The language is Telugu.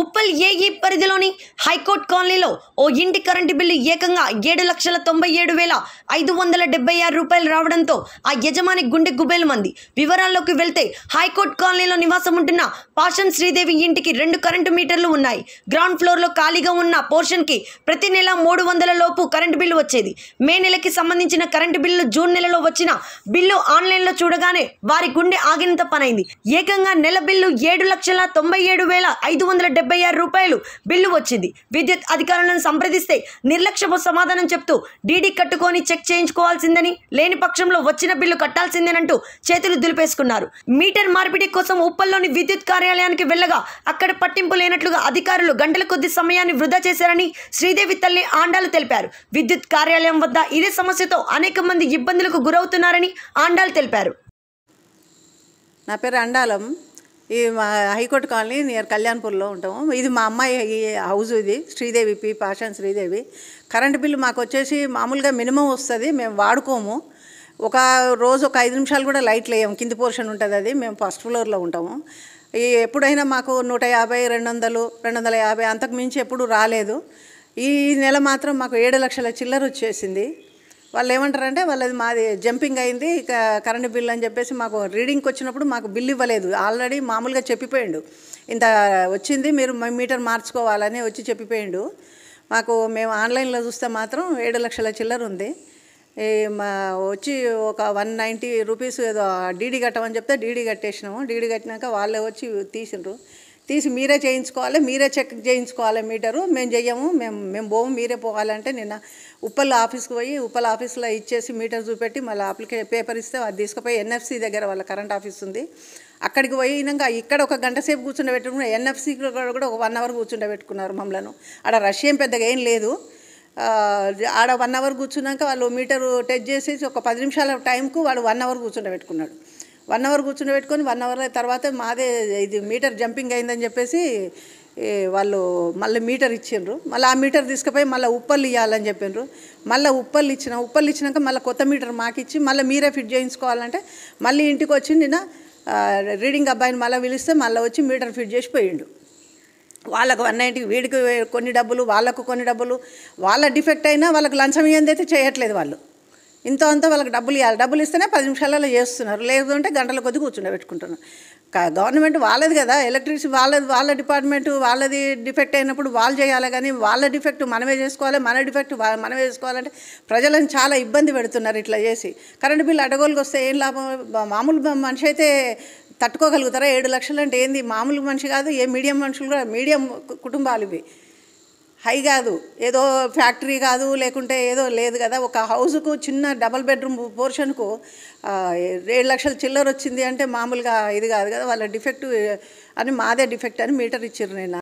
ఉప్పల్ ఏఈ పరిధిలోని హైకోర్టు కాలనీలో ఓ ఇంటి కరెంటు బిల్లు ఏకంగా ఏడు లక్షల తొంభై ఏడు వేల ఐదు వందల డెబ్బై ఆరు రూపాయలు రావడంతో ఆ యజమాని గుండె గుబేలు మంది వివరాల్లోకి వెళ్తే హైకోర్టు కాలనీలో నివాసం ఉంటున్న పాషన్ శ్రీదేవి ఇంటికి రెండు కరెంటు మీటర్లు ఉన్నాయి గ్రౌండ్ ఫ్లోర్లో ఖాళీగా ఉన్న పోర్షన్కి ప్రతి నెల మూడు వందల లోపు కరెంటు బిల్లు వచ్చేది మే నెలకి సంబంధించిన కరెంటు బిల్లు జూన్ నెలలో వచ్చిన బిల్లు ఆన్లైన్లో చూడగానే వారి గుండె ఆగినంత పనైంది ఏకంగా నెల బిల్లు ఏడు లక్షల తొంభై ఏడు వేల ఐదు వందల డెబ్బై ఆరు రూపాయలు బిల్లు వచ్చింది విద్యుత్ అధికారులను సంప్రదిస్తే నిర్లక్ష్యపు సమాధానం చెప్తూ డీడీ కట్టుకొని చెక్ చేయించుకోవాల్సిందని లేని పక్షంలో వచ్చిన బిల్లు కట్టాల్సిందేనంటూ చేతులు దులిపేసుకున్నారు మీటర్ మార్పిడి కోసం ఉప్పల్లోని విద్యుత్ కార్యాలయానికి వెళ్ళగా అక్కడ పట్టింపు లేనట్లుగా అధికారులు గంటల కొద్ది సమయాన్ని వృధా చేశారని శ్రీదేవి తల్లి ఆండాలు తెలిపారు విద్యుత్ కార్యాలయం వద్ద ఇదే సమస్యతో అనేక మంది ఇబ్బందులకు గురవుతున్నారని ఆండాలు తెలిపారు నా పేరు అండాలం ఈ మా హైకోర్టు కాలనీ నియర్ కళ్యాణ్పూర్లో ఉంటాము ఇది మా అమ్మాయి హౌస్ ఇది శ్రీదేవి పి పాషన్ శ్రీదేవి కరెంటు బిల్లు మాకు వచ్చేసి మామూలుగా మినిమం వస్తుంది మేము వాడుకోము ఒక రోజు ఒక ఐదు నిమిషాలు కూడా లైట్లు వేయము కింద పోర్షన్ ఉంటుంది అది మేము ఫస్ట్ ఫ్లోర్లో ఉంటాము ఈ ఎప్పుడైనా మాకు నూట యాభై రెండు వందలు రెండు వందల యాభై అంతకు మించి ఎప్పుడు రాలేదు ఈ నెల మాత్రం మాకు ఏడు లక్షల చిల్లర వచ్చేసింది వాళ్ళు ఏమంటారంటే వాళ్ళది మాది జంపింగ్ అయింది ఇక కరెంటు బిల్ అని చెప్పేసి మాకు రీడింగ్కి వచ్చినప్పుడు మాకు బిల్ ఇవ్వలేదు ఆల్రెడీ మామూలుగా చెప్పిపోయిండు ఇంత వచ్చింది మీరు మీటర్ మార్చుకోవాలని వచ్చి చెప్పిపోయిండు మాకు మేము ఆన్లైన్లో చూస్తే మాత్రం ఏడు లక్షల చిల్లర ఉంది మా వచ్చి ఒక వన్ నైంటీ రూపీస్ ఏదో డీడీ కట్టమని చెప్తే డీడీ కట్టేసినాము డీడీ కట్టినాక వాళ్ళే వచ్చి తీసిండ్రు తీసి మీరే చేయించుకోవాలి మీరే చెక్ చేయించుకోవాలి మీటరు మేము చెయ్యము మేము మేము పోము మీరే పోవాలంటే నిన్న ఉప్పల్ ఆఫీస్కి పోయి ఉప్పల్ ఆఫీస్లో ఇచ్చేసి మీటర్ చూపెట్టి మళ్ళీ అప్లికే పేపర్ ఇస్తే అది తీసుకుపోయి ఎన్ఎఫ్సి దగ్గర వాళ్ళ కరెంట్ ఆఫీస్ ఉంది అక్కడికి పోయినాక ఇక్కడ ఒక గంట సేపు కూర్చుండబెట్టుకున్నారు ఎన్ఎఫ్సి కూడా ఒక వన్ అవర్ కూర్చుండబెట్టుకున్నారు మమ్మలను ఆడ రష్ ఏం పెద్దగా ఏం లేదు ఆడ వన్ అవర్ కూర్చున్నాక వాళ్ళు మీటరు టెస్ట్ చేసేసి ఒక పది నిమిషాల టైంకు వాడు వన్ అవర్ కూర్చుండబెట్టుకున్నాడు వన్ అవర్ పెట్టుకొని వన్ అవర్ తర్వాత మాదే ఇది మీటర్ జంపింగ్ అయిందని చెప్పేసి వాళ్ళు మళ్ళీ మీటర్ ఇచ్చిండ్రు మళ్ళీ ఆ మీటర్ తీసుకుపోయి మళ్ళీ ఉప్పర్లు ఇవ్వాలని చెప్పిండ్రు మళ్ళీ ఉప్పర్లు ఇచ్చిన ఉప్పర్లు ఇచ్చినాక మళ్ళీ కొత్త మీటర్ మాకు ఇచ్చి మళ్ళీ మీరే ఫిట్ చేయించుకోవాలంటే మళ్ళీ ఇంటికి వచ్చి నిన్న రీడింగ్ అబ్బాయిని మళ్ళీ పిలిస్తే మళ్ళీ వచ్చి మీటర్ ఫిట్ చేసి పోయిండు వాళ్ళకు వన్ నైంటీ వీడికి కొన్ని డబ్బులు వాళ్ళకు కొన్ని డబ్బులు వాళ్ళ డిఫెక్ట్ అయినా వాళ్ళకి లంచం ఇయ్యంది అయితే చేయట్లేదు వాళ్ళు ఇంత అంత వాళ్ళకి డబ్బులు ఇవ్వాలి డబ్బులు ఇస్తేనే పది నిమిషాలలో చేస్తున్నారు లేదంటే గంటల కొద్ది పెట్టుకుంటున్నారు గవర్నమెంట్ వాళ్ళది కదా ఎలక్ట్రిసిటీ వాళ్ళది వాళ్ళ డిపార్ట్మెంట్ వాళ్ళది డిఫెక్ట్ అయినప్పుడు వాళ్ళు చేయాలి కానీ వాళ్ళ డిఫెక్ట్ మనమే చేసుకోవాలి మన డిఫెక్ట్ మనమే చేసుకోవాలంటే ప్రజలను చాలా ఇబ్బంది పెడుతున్నారు ఇట్లా చేసి కరెంటు బిల్లు అడగోలుకి వస్తే ఏం లాభం మామూలు మనిషి అయితే తట్టుకోగలుగుతారా ఏడు లక్షలు అంటే ఏంది మామూలు మనిషి కాదు ఏ మీడియం మనుషులు కూడా మీడియం కుటుంబాలు ఇవి హై కాదు ఏదో ఫ్యాక్టరీ కాదు లేకుంటే ఏదో లేదు కదా ఒక హౌస్కు చిన్న డబల్ బెడ్రూమ్ పోర్షన్కు ఏడు లక్షల చిల్లర వచ్చింది అంటే మామూలుగా ఇది కాదు కదా వాళ్ళ డిఫెక్ట్ అని మాదే డిఫెక్ట్ అని మీటర్ ఇచ్చారు నేను